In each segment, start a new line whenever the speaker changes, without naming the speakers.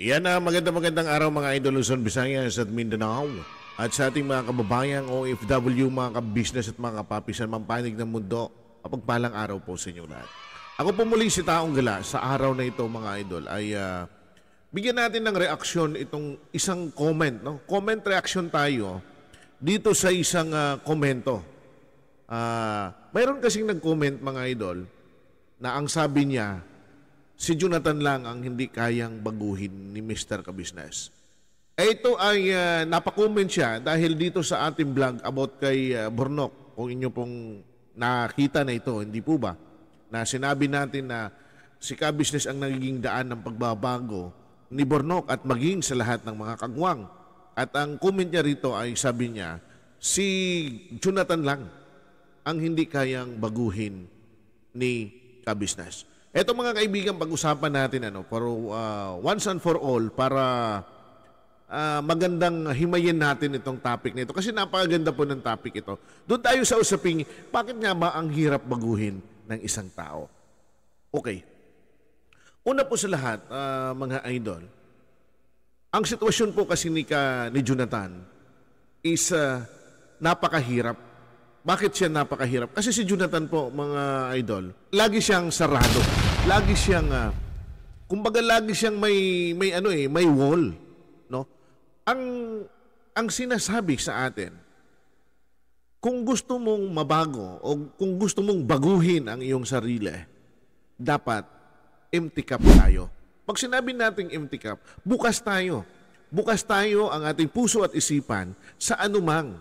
Yan na magandang magandang araw mga idol Luzon, Visayas at Mindanao. At sa ating mga kababayang OFW, mga kabisnes at mga kapapisan, mampanig ng mundo, kapagpalang araw po sa inyo lahat. Ako po muli si Taong Gala sa araw na ito mga idol ay uh, bigyan natin ng reaksyon itong isang comment. No? Comment reaction tayo dito sa isang uh, komento. Uh, mayroon kasing nag-comment mga idol na ang sabi niya, Si Jonathan lang ang hindi kayang baguhin ni Mr. Kabisnes. Eh, ito ay uh, napakomment siya dahil dito sa ating vlog about kay uh, ah, Bornok. Kung inyo pong nakita na ito, hindi po ba? Na sinabi natin na si Kabisnes ang nagiging daan ng pagbabago ni Bornok at maging sa lahat ng mga kagwang. At ang comment niya rito ay sabi niya, si Jonathan lang ang hindi kayang baguhin ni Kabisnes. Eto mga kaibigan, pag-usapan natin ano, pero uh, once and for all para uh, magandang himayin natin itong topic na ito. kasi napakaganda po ng topic ito. Doon tayo sa usaping bakit nga ba ang hirap baguhin ng isang tao? Okay. Una po sa lahat, uh, mga idol, ang sitwasyon po kasi ni, ka, ni Jonathan is uh, napakahirap bakit siya napakahirap? Kasi si Jonathan po, mga idol, lagi siyang sarado. Lagi siyang, uh, kumbaga lagi siyang may, may ano eh, may wall. No? Ang, ang sinasabi sa atin, kung gusto mong mabago o kung gusto mong baguhin ang iyong sarili, dapat empty cup tayo. Pag sinabi nating empty cup, bukas tayo. Bukas tayo ang ating puso at isipan sa anumang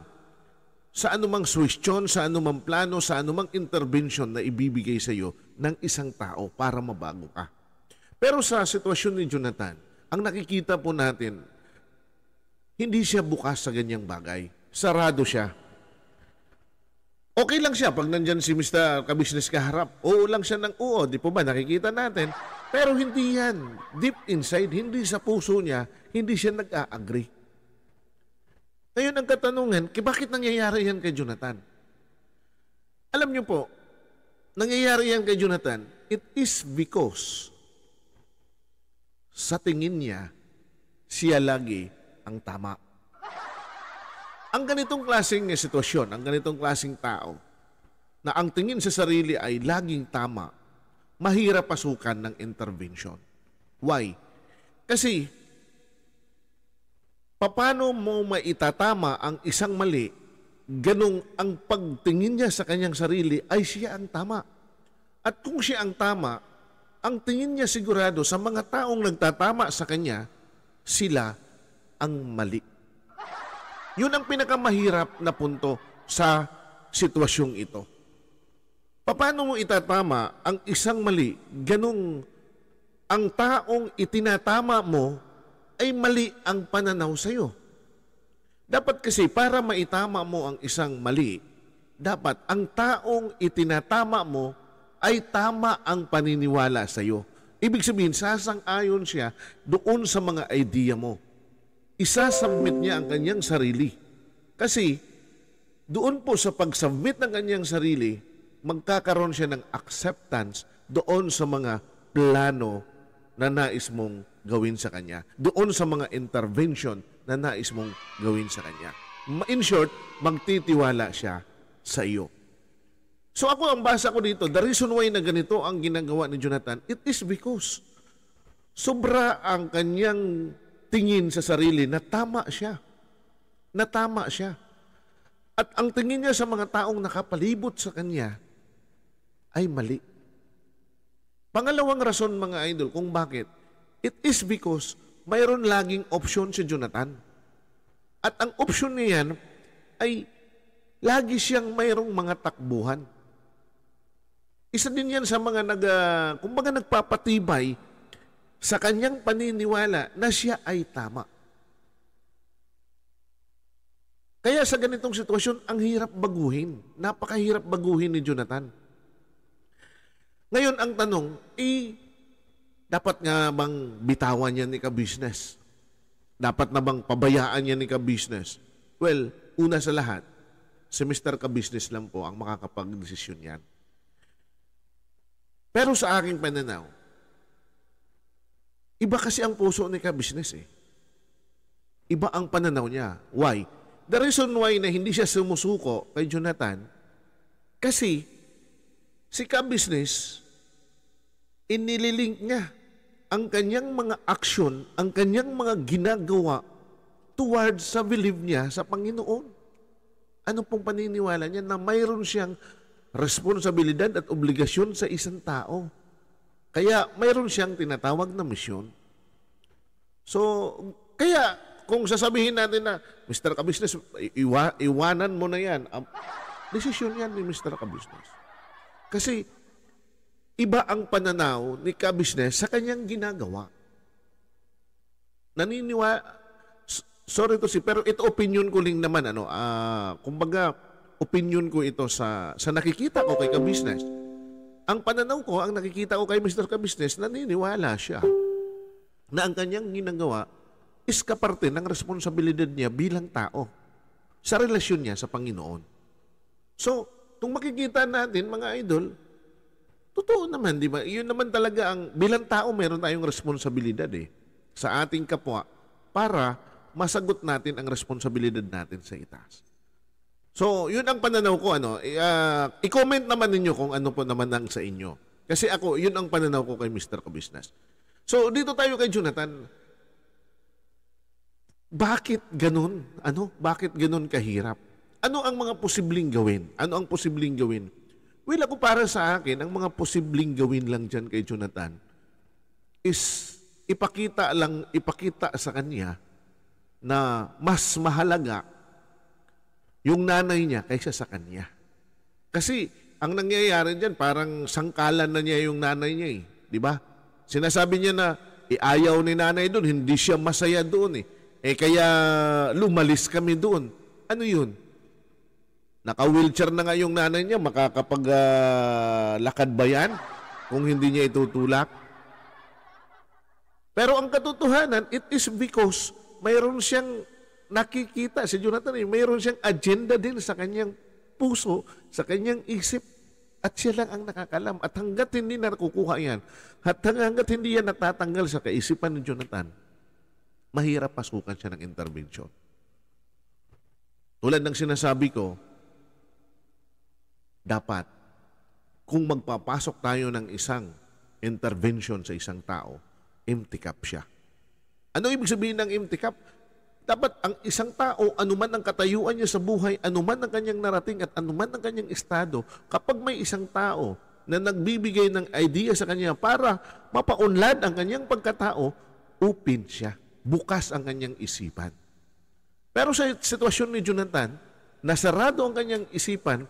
sa anumang suwestyon, sa anumang plano, sa anumang intervention na ibibigay sa iyo ng isang tao para mabago ka. Pero sa sitwasyon ni Jonathan, ang nakikita po natin, hindi siya bukas sa ganyang bagay. Sarado siya. Okay lang siya pag nandyan si Mr. Kabisnes kaharap. Oo lang siya ng oo, di po ba? Nakikita natin. Pero hindi yan. Deep inside, hindi sa puso niya, hindi siya nag-a-agree. Ngayon ang katanungan, bakit nangyayari yan kay Jonathan? Alam niyo po, nangyayari yan kay Jonathan, it is because sa tingin niya, siya lagi ang tama. Ang ganitong klaseng sitwasyon, ang ganitong klaseng tao, na ang tingin sa sarili ay laging tama, mahirap pasukan ng intervention. Why? Kasi Paano mo maitatama ang isang mali, ganong ang pagtingin niya sa kanyang sarili ay siya ang tama. At kung siya ang tama, ang tingin niya sigurado sa mga taong nagtatama sa kanya, sila ang mali. Yun ang pinakamahirap na punto sa sitwasyong ito. Paano mo itatama ang isang mali, ganong ang taong itinatama mo ay mali ang pananaw sa iyo. Dapat kasi para maitama mo ang isang mali, dapat ang taong itinatama mo ay tama ang paniniwala sa iyo. Ibig sabihin, sasang-ayon siya doon sa mga idea mo. Isasubmit niya ang kanyang sarili. Kasi doon po sa pag-submit ng kanyang sarili, magkakaroon siya ng acceptance doon sa mga plano na nais mong gawin sa kanya, doon sa mga intervention na nais mong gawin sa kanya. In short, magtitiwala siya sa iyo. So ako ang basa ko dito, the reason why na ganito ang ginagawa ni Jonathan, it is because sobra ang kanyang tingin sa sarili na tama siya. Na tama siya. At ang tingin niya sa mga taong nakapalibot sa kanya ay mali. Pangalawang rason mga idol kung bakit, it is because mayroon laging option si Jonathan. At ang option niyan ay lagi siyang mayroong mga takbuhan. Isa din yan sa mga nag, uh, kumbaga nagpapatibay sa kanyang paniniwala na siya ay tama. Kaya sa ganitong sitwasyon, ang hirap baguhin. Napakahirap baguhin ni Jonathan. Ngayon, ang tanong, eh, dapat nga bang bitawan niya ni ka-business? Dapat na bang pabayaan niya ni ka-business? Well, una sa lahat, si Mr. Ka-business lang po ang makakapag-desisyon yan. Pero sa aking pananaw, iba kasi ang puso ni ka-business eh. Iba ang pananaw niya. Why? The reason why na hindi siya sumusuko kay Jonathan, kasi si Kabisnes, inililink niya ang kanyang mga aksyon, ang kanyang mga ginagawa towards sa believe niya sa Panginoon. Ano pong paniniwala niya na mayroon siyang responsibilidad at obligasyon sa isang tao. Kaya mayroon siyang tinatawag na misyon. So, kaya kung sasabihin natin na, Mr. Kabisnes, iwa, iwanan mo na yan. Um, desisyon yan ni Mr. Kabisnes. Kasi iba ang pananaw ni ka sa kanyang ginagawa. Naniniwa, sorry to si pero ito opinion ko lang naman ano uh, kumbaga opinion ko ito sa sa nakikita ko kay ka ang pananaw ko ang nakikita ko kay Mr. ka naniniwala siya na ang kanyang ginagawa is kaparte ng responsibilidad niya bilang tao sa relasyon niya sa Panginoon so kung makikita natin mga idol, totoo naman, di ba? Yun naman talaga ang, bilang tao meron tayong responsibilidad eh sa ating kapwa para masagot natin ang responsibilidad natin sa itaas. So, yun ang pananaw ko. Ano, uh, i-comment naman ninyo kung ano po naman ang sa inyo. Kasi ako, yun ang pananaw ko kay Mr. Kabusiness. So, dito tayo kay Jonathan. Bakit ganun? Ano? Bakit ganun kahirap? ano ang mga posibleng gawin? Ano ang posibleng gawin? Well, ako para sa akin, ang mga posibleng gawin lang dyan kay Jonathan is ipakita lang, ipakita sa kanya na mas mahalaga yung nanay niya kaysa sa kanya. Kasi ang nangyayari diyan parang sangkalan na niya yung nanay niya eh, 'di ba? Sinasabi niya na iayaw eh, ni nanay doon, hindi siya masaya doon eh. Eh kaya lumalis kami doon. Ano 'yun? Naka-wheelchair na nga yung nanay niya, makakapaglakad ah, uh, ba yan kung hindi niya itutulak? Pero ang katotohanan, it is because mayroon siyang nakikita si Jonathan, eh, mayroon siyang agenda din sa kanyang puso, sa kanyang isip, at siya lang ang nakakalam. At hanggat hindi na nakukuha yan, at hanggat hindi yan natatanggal sa kaisipan ni Jonathan, mahirap pasukan siya ng intervention. Tulad ng sinasabi ko, dapat, kung magpapasok tayo ng isang intervention sa isang tao, empty cup siya. Ano ibig sabihin ng empty cup? Dapat ang isang tao, anuman ang katayuan niya sa buhay, anuman ang kanyang narating at anuman ang kanyang estado, kapag may isang tao na nagbibigay ng idea sa kanya para mapaunlad ang kanyang pagkatao, open siya. Bukas ang kanyang isipan. Pero sa sitwasyon ni Jonathan, nasarado ang kanyang isipan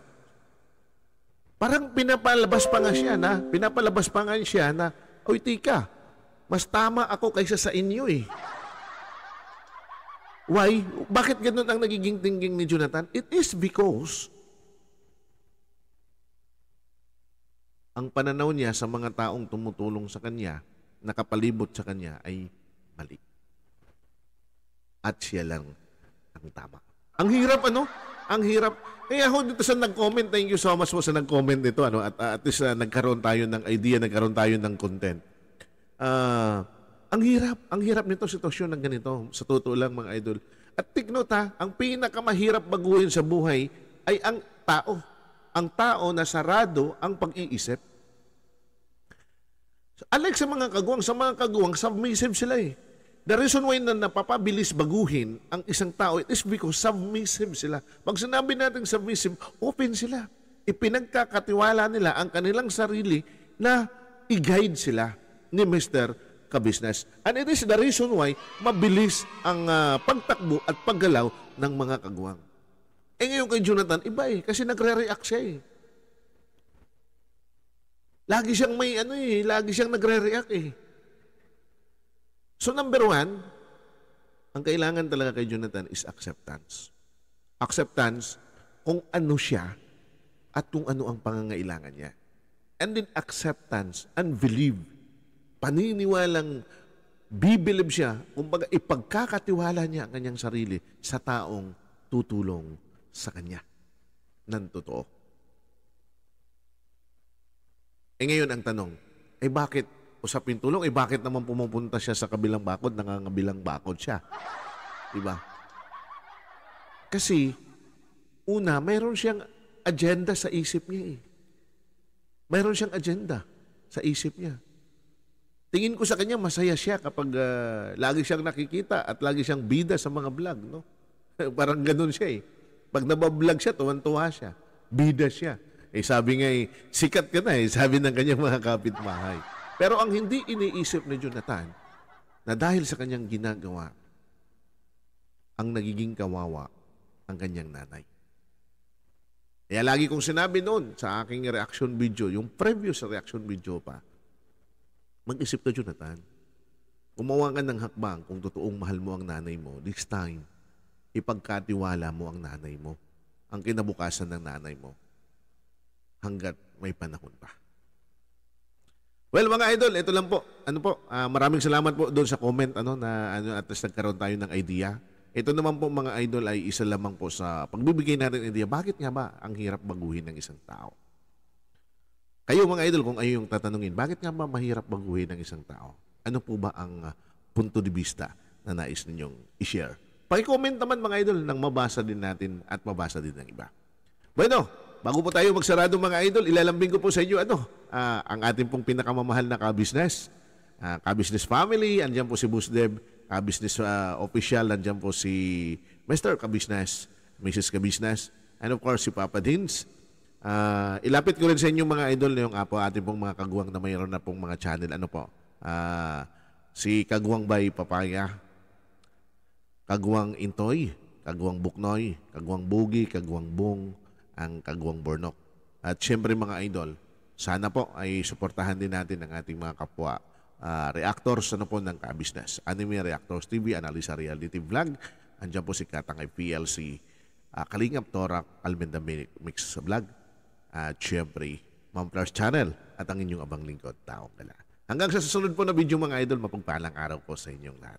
Parang pinapalabas pa nga siya na, pinapalabas pa nga siya na, Uy, tika, mas tama ako kaysa sa inyo eh. Why? Bakit ganun ang nagiging thinking ni Jonathan? It is because ang pananaw niya sa mga taong tumutulong sa kanya, nakapalibot sa kanya ay mali. At siya lang ang tama. Ang hirap ano? Ang hirap. Eh, Kaya ho, dito sa nag-comment, thank you so much po sa nag-comment nito. Ano, at, at least uh, nagkaroon tayo ng idea, nagkaroon tayo ng content. Uh, ang hirap, ang hirap nito sitwasyon ng ganito. Sa totoo lang mga idol. At take note ha, ang pinakamahirap baguhin sa buhay ay ang tao. Ang tao na sarado ang pag-iisip. Alex sa mga kaguwang, sa mga kaguwang, submissive sila eh. The reason why na napapabilis baguhin ang isang tao, it is because submissive sila. Pag sinabi natin submissive, open sila. Ipinagkakatiwala nila ang kanilang sarili na i-guide sila ni Mr. Kabisnes. And it is the reason why mabilis ang uh, pagtakbo at paggalaw ng mga kagwang. Eh ngayon kay Jonathan, iba eh, kasi nagre-react siya eh. Lagi siyang may ano eh, lagi siyang nagre-react eh. So number one, ang kailangan talaga kay Jonathan is acceptance. Acceptance kung ano siya at kung ano ang pangangailangan niya. And then acceptance and believe. Paniniwalang bibilib siya, kumbaga ipagkakatiwala niya ang kanyang sarili sa taong tutulong sa kanya ng totoo. E ngayon ang tanong, ay eh, bakit usapin tulong, eh bakit naman pumupunta siya sa kabilang bakod, nangangabilang bakod siya? Diba? Kasi, una, mayroon siyang agenda sa isip niya eh. Mayroon siyang agenda sa isip niya. Tingin ko sa kanya, masaya siya kapag uh, lagi siyang nakikita at lagi siyang bida sa mga vlog, no? Parang ganun siya eh. Pag nabablog siya, tuwan-tuwa siya. Bida siya. Eh sabi nga eh, sikat ka na eh, sabi ng kanyang mga kapitbahay. Pero ang hindi iniisip ni Jonathan, na dahil sa kanyang ginagawa, ang nagiging kawawa ang kanyang nanay. Kaya lagi kong sinabi noon sa aking reaction video, yung previous reaction video pa, mag-isip ka Jonathan, gumawa ka ng hakbang kung totoong mahal mo ang nanay mo, this time, ipagkatiwala mo ang nanay mo, ang kinabukasan ng nanay mo, hanggat may panahon pa. Well, mga idol, ito lang po. Ano po? Uh, maraming salamat po doon sa comment ano na ano at least nagkaroon tayo ng idea. Ito naman po mga idol ay isa lamang po sa pagbibigay natin ng idea. Bakit nga ba ang hirap baguhin ng isang tao? Kayo mga idol, kung ayo yung tatanungin, bakit nga ba mahirap baguhin ng isang tao? Ano po ba ang ah, punto de vista na nais ninyong i-share? Pakicomment naman mga idol nang mabasa din natin at mabasa din ng iba. Bueno, bago po tayo magsarado mga idol, ilalambing ko po sa inyo ano, uh, ang ating pong pinakamamahal na ka-business. Uh, ah, ka family, andyan po si Busdev, ka uh, official, andyan po si Mr. ka Mrs. ka and of course si Papa Dins. Uh, ilapit ko rin sa inyo mga idol yung apo po, ating pong mga kaguwang na mayroon na pong mga channel. Ano po? Uh, si Kaguwang Bay Papaya, Kaguwang Intoy, Kaguwang Buknoy, Kaguwang Bugi, Kaguwang Bung, ang Kagwang Bornok. At siyempre mga idol, sana po ay suportahan din natin ang ating mga kapwa uh, reactors ano po ng Kabisnes. Anime Reactors TV, Analisa Reality Vlog. Andiyan po si Katangay PLC, uh, ah, Kalingap Tora, Almenda Mix Vlog. At siyempre syempre, Ma'am Flowers Channel at ang inyong abang lingkod, Taong Gala. Hanggang sa susunod po na video mga idol, mapagpalang araw po sa inyong lahat.